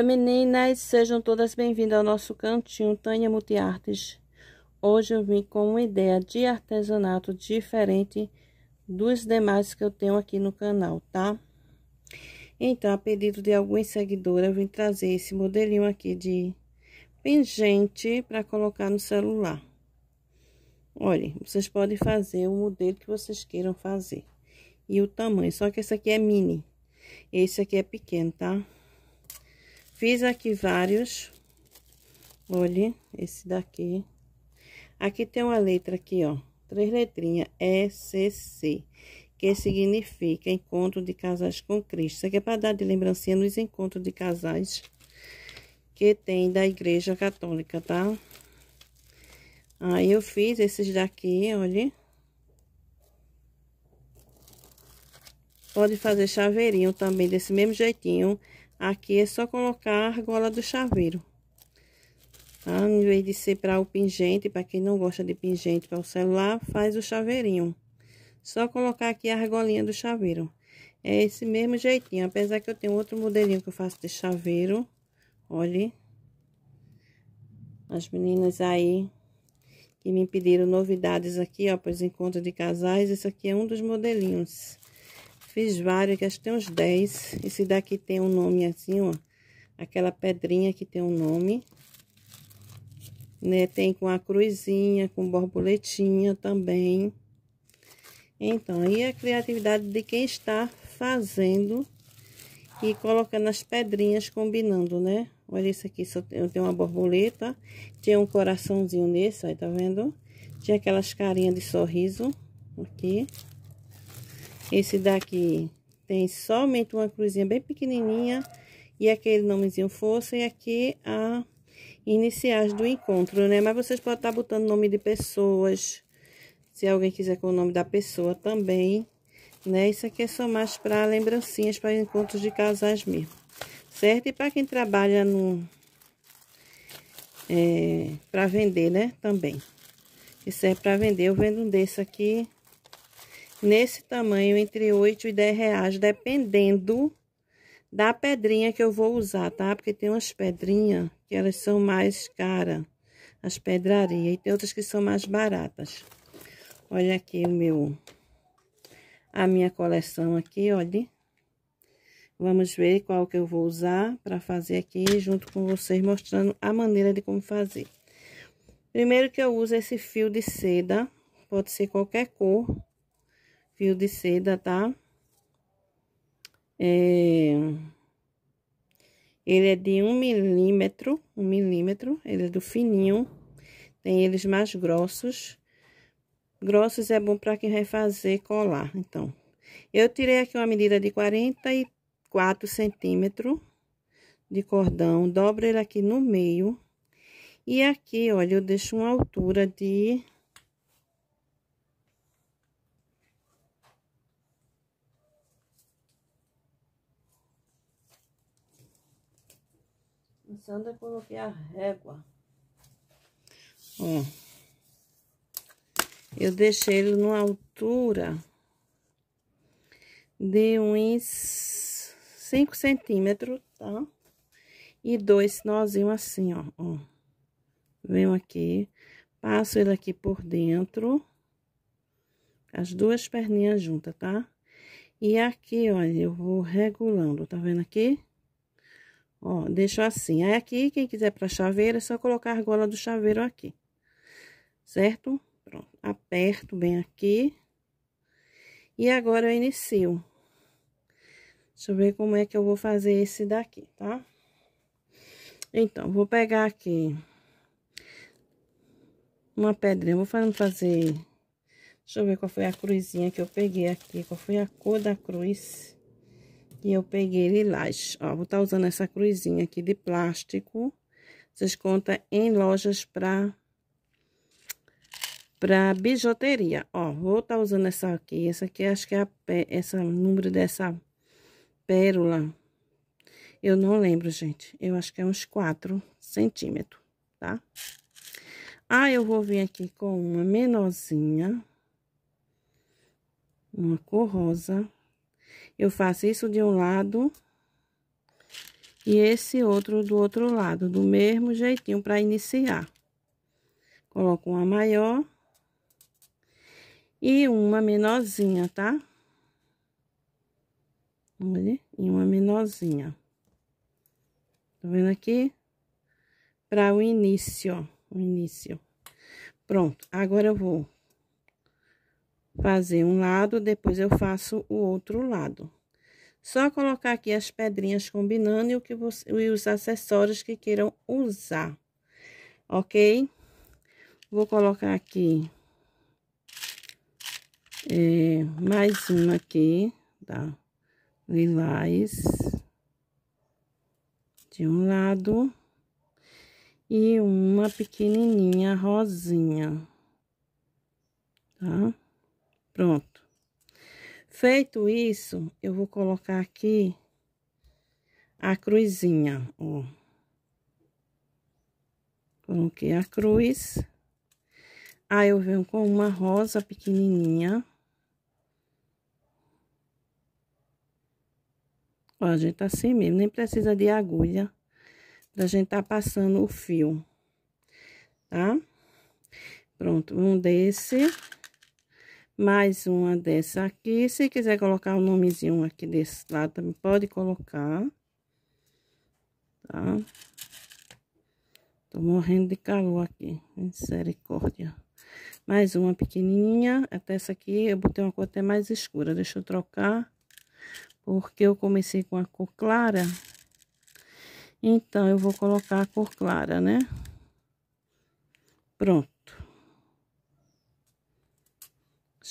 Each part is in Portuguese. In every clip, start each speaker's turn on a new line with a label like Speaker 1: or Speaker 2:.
Speaker 1: Oi meninas, sejam todas bem-vindas ao nosso cantinho Tânia Multiartes. Hoje eu vim com uma ideia de artesanato diferente dos demais que eu tenho aqui no canal, tá? Então, a pedido de alguns seguidores, eu vim trazer esse modelinho aqui de pingente para colocar no celular. Olha, vocês podem fazer o modelo que vocês queiram fazer e o tamanho, só que esse aqui é mini, esse aqui é pequeno, Tá? Fiz aqui vários. Olha, esse daqui. Aqui tem uma letra aqui, ó. Três letrinhas. ECC. Que significa Encontro de Casais com Cristo. Isso aqui é para dar de lembrancinha nos encontros de casais. Que tem da Igreja Católica, tá? Aí, eu fiz esses daqui, olha. Pode fazer chaveirinho também, desse mesmo jeitinho. Aqui é só colocar a argola do chaveiro. Tá? Em vez de ser para o pingente, para quem não gosta de pingente para o celular, faz o chaveirinho. Só colocar aqui a argolinha do chaveiro. É esse mesmo jeitinho, apesar que eu tenho outro modelinho que eu faço de chaveiro. Olhe. As meninas aí que me pediram novidades aqui, ó, para os encontros de casais. Esse aqui é um dos modelinhos. Fiz vários, acho que tem uns 10. Esse daqui tem um nome assim, ó. Aquela pedrinha que tem um nome. Né? Tem com a cruzinha, com borboletinha também. Então, aí a criatividade de quem está fazendo e colocando as pedrinhas combinando, né? Olha isso aqui, só tem, eu tenho uma borboleta, tinha um coraçãozinho nesse, aí tá vendo? Tinha aquelas carinhas de sorriso aqui. Esse daqui tem somente uma cruzinha bem pequenininha e aquele nomezinho força e aqui a iniciais do encontro, né? Mas vocês podem estar botando nome de pessoas, se alguém quiser com o nome da pessoa também, né? Isso aqui é só mais para lembrancinhas, para encontros de casais mesmo, certo? E para quem trabalha no... É, para vender, né? Também. Isso é para vender. Eu vendo um desse aqui nesse tamanho, entre 8 e 10 reais, dependendo da pedrinha que eu vou usar, tá? Porque tem umas pedrinhas que elas são mais caras, as pedrarias, e tem outras que são mais baratas. Olha aqui o meu, a minha coleção aqui, olha. Vamos ver qual que eu vou usar para fazer aqui, junto com vocês, mostrando a maneira de como fazer. Primeiro que eu uso esse fio de seda, pode ser qualquer cor, fio de seda, tá? É... Ele é de um milímetro, um milímetro, ele é do fininho, tem eles mais grossos. Grossos é bom para quem vai fazer colar, então. Eu tirei aqui uma medida de 44 centímetros de cordão, dobro ele aqui no meio. E aqui, olha, eu deixo uma altura de começando a é colocar a régua. Ó. Hum. Eu deixei ele numa altura de uns 5 centímetros, tá? E dois nozinhos assim, ó, ó. Venho aqui, passo ele aqui por dentro, as duas perninhas juntas, tá? E aqui, olha, eu vou regulando, tá vendo aqui? Ó, deixo assim. Aí, aqui, quem quiser pra chaveira, é só colocar a argola do chaveiro aqui. Certo? Pronto. Aperto bem aqui. E agora, eu inicio. Deixa eu ver como é que eu vou fazer esse daqui, tá? Então, vou pegar aqui uma pedrinha. Vou fazer... Deixa eu ver qual foi a cruzinha que eu peguei aqui. Qual foi a cor da cruz. E eu peguei lilás. Ó, vou estar tá usando essa cruzinha aqui de plástico. Vocês contam em lojas pra, pra bijuteria. Ó, vou estar tá usando essa aqui. Essa aqui acho que é a essa número dessa pérola. Eu não lembro, gente. Eu acho que é uns 4 centímetros, tá? Ah, eu vou vir aqui com uma menorzinha. Uma cor rosa. Eu faço isso de um lado e esse outro do outro lado, do mesmo jeitinho para iniciar. Coloco uma maior e uma menorzinha, tá? Olha, e uma menorzinha. Tá vendo aqui? Para o início, ó, o início. Pronto, agora eu vou fazer um lado, depois eu faço o outro lado. Só colocar aqui as pedrinhas combinando e, o que você, e os acessórios que queiram usar, ok? Vou colocar aqui é, mais uma aqui, tá? Lilás de um lado e uma pequenininha rosinha, tá? Pronto. Feito isso, eu vou colocar aqui a cruzinha, ó. Coloquei a cruz. Aí, eu venho com uma rosa pequenininha. Ó, a gente tá assim mesmo, nem precisa de agulha pra gente tá passando o fio, tá? Pronto, um desse mais uma dessa aqui. Se quiser colocar o um nomezinho aqui desse lado, também pode colocar. Tá? Tô morrendo de calor aqui, misericórdia. Mais uma pequenininha, até essa aqui eu botei uma cor até mais escura. Deixa eu trocar, porque eu comecei com a cor clara. Então, eu vou colocar a cor clara, né? Pronto.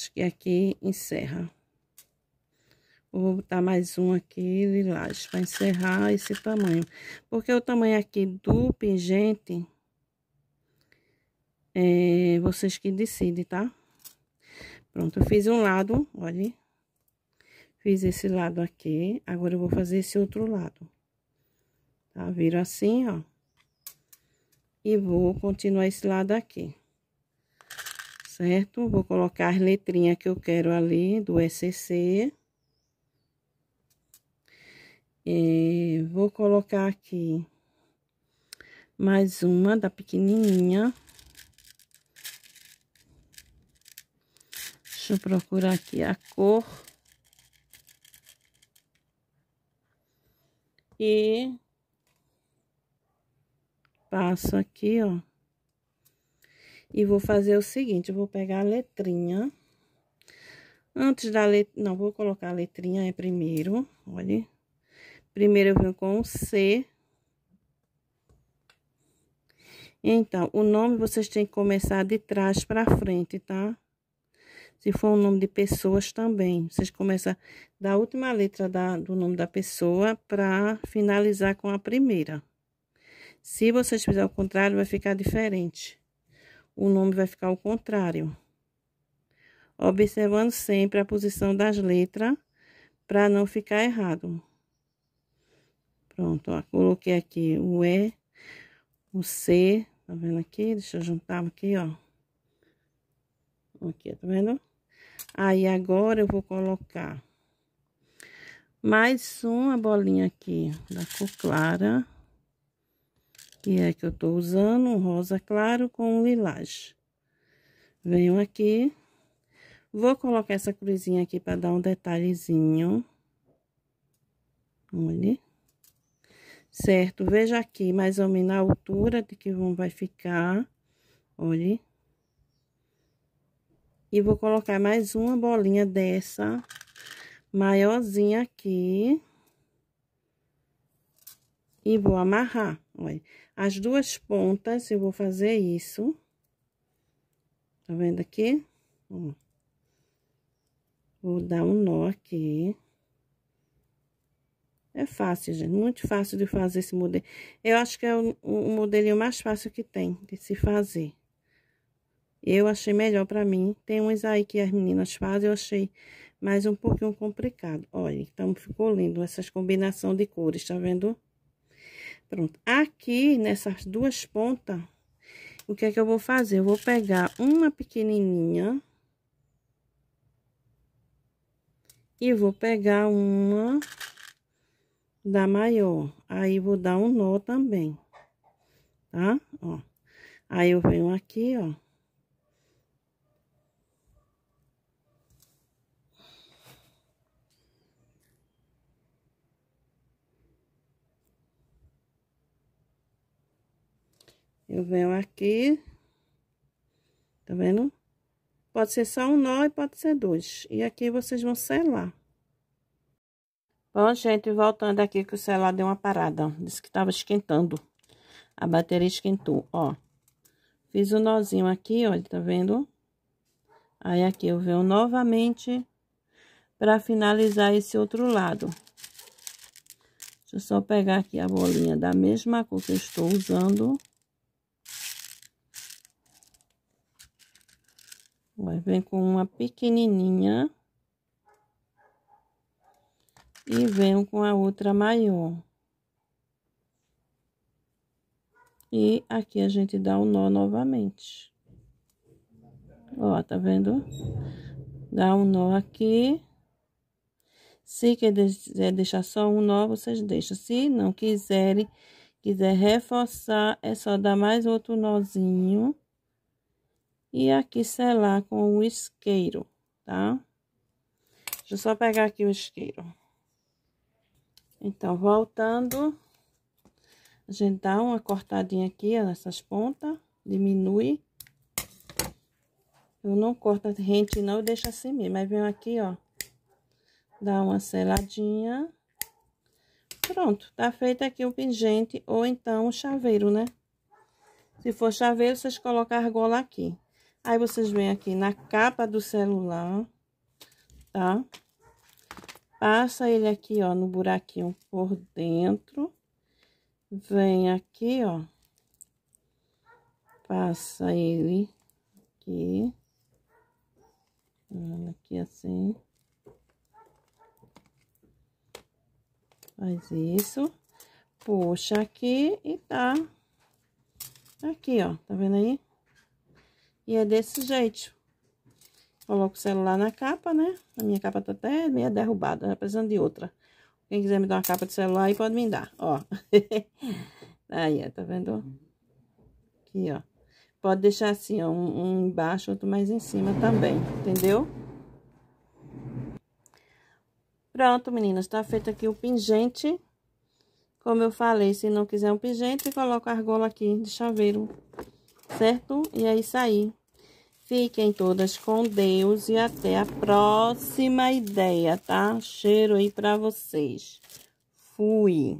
Speaker 1: Acho que aqui encerra. Vou botar mais um aqui, lilás, para encerrar esse tamanho. Porque o tamanho aqui do pingente, é vocês que decidem, tá? Pronto, eu fiz um lado, olha. Fiz esse lado aqui, agora eu vou fazer esse outro lado. Tá? Viro assim, ó. E vou continuar esse lado aqui certo? Vou colocar as letrinhas que eu quero ali do ECC. E é, vou colocar aqui mais uma da pequenininha. Deixa eu procurar aqui a cor. E passo aqui, ó. E vou fazer o seguinte, eu vou pegar a letrinha. Antes da letra... Não, vou colocar a letrinha primeiro, olha. Primeiro eu venho com o C. Então, o nome vocês têm que começar de trás para frente, tá? Se for um nome de pessoas também, vocês começam da última letra da, do nome da pessoa para finalizar com a primeira. Se vocês fizerem o contrário, vai ficar diferente o nome vai ficar ao contrário. Observando sempre a posição das letras para não ficar errado. Pronto, ó, coloquei aqui o E, o C, tá vendo aqui? Deixa eu juntar aqui, ó. Aqui, tá vendo? Aí, agora eu vou colocar mais uma bolinha aqui da cor clara que é que eu tô usando, um rosa claro com um lilás. Venho aqui, vou colocar essa cruzinha aqui para dar um detalhezinho. Olha. Certo, veja aqui mais ou menos a altura de que vão vai ficar, olha. E vou colocar mais uma bolinha dessa, maiorzinha aqui. E vou amarrar, olha as duas pontas, eu vou fazer isso. Tá vendo aqui? Ó. Vou dar um nó aqui. É fácil, gente, muito fácil de fazer esse modelo. Eu acho que é o, o modelinho mais fácil que tem de se fazer. Eu achei melhor pra mim. Tem uns aí que as meninas fazem, eu achei mais um pouquinho complicado. Olha, então ficou lindo essas combinação de cores, tá vendo? Pronto. Aqui, nessas duas pontas, o que é que eu vou fazer? Eu vou pegar uma pequenininha. E vou pegar uma da maior. Aí, vou dar um nó também, tá? Ó. Aí, eu venho aqui, ó. Eu venho aqui, tá vendo? Pode ser só um nó e pode ser dois. E aqui vocês vão selar. Bom, gente, voltando aqui que o celular deu uma parada, Disse que tava esquentando. A bateria esquentou, ó. Fiz o um nozinho aqui, olha, tá vendo? Aí aqui eu venho novamente para finalizar esse outro lado. Deixa eu só pegar aqui a bolinha da mesma cor que eu estou usando. vem com uma pequenininha. E venho com a outra maior. E aqui a gente dá o um nó novamente. Ó, tá vendo? Dá um nó aqui. Se quiser deixar só um nó, vocês deixam. Se não quiserem, quiser reforçar, é só dar mais outro nozinho. E aqui selar com o isqueiro, tá? Deixa eu só pegar aqui o isqueiro. Então, voltando, a gente dá uma cortadinha aqui nessas pontas, diminui. Eu não corto gente não, eu deixo assim mesmo. Mas vem aqui, ó, dá uma seladinha. Pronto, tá feito aqui o pingente ou então o chaveiro, né? Se for chaveiro, vocês colocam a argola aqui. Aí, vocês vêm aqui na capa do celular, tá? Passa ele aqui, ó, no buraquinho por dentro. Vem aqui, ó. Passa ele aqui. Aqui assim. Faz isso. Puxa aqui e tá aqui, ó. Tá vendo aí? E é desse jeito. Coloco o celular na capa, né? A minha capa tá até meio derrubada, tá precisando de outra. Quem quiser me dar uma capa de celular aí, pode me dar, ó. aí, ó, tá vendo? Aqui, ó. Pode deixar assim, ó, um, um embaixo, outro mais em cima também, entendeu? Pronto, meninas, tá feito aqui o pingente. Como eu falei, se não quiser um pingente, coloca a argola aqui de chaveiro, certo? E é aí sair Fiquem todas com Deus e até a próxima ideia, tá? Cheiro aí para vocês. Fui.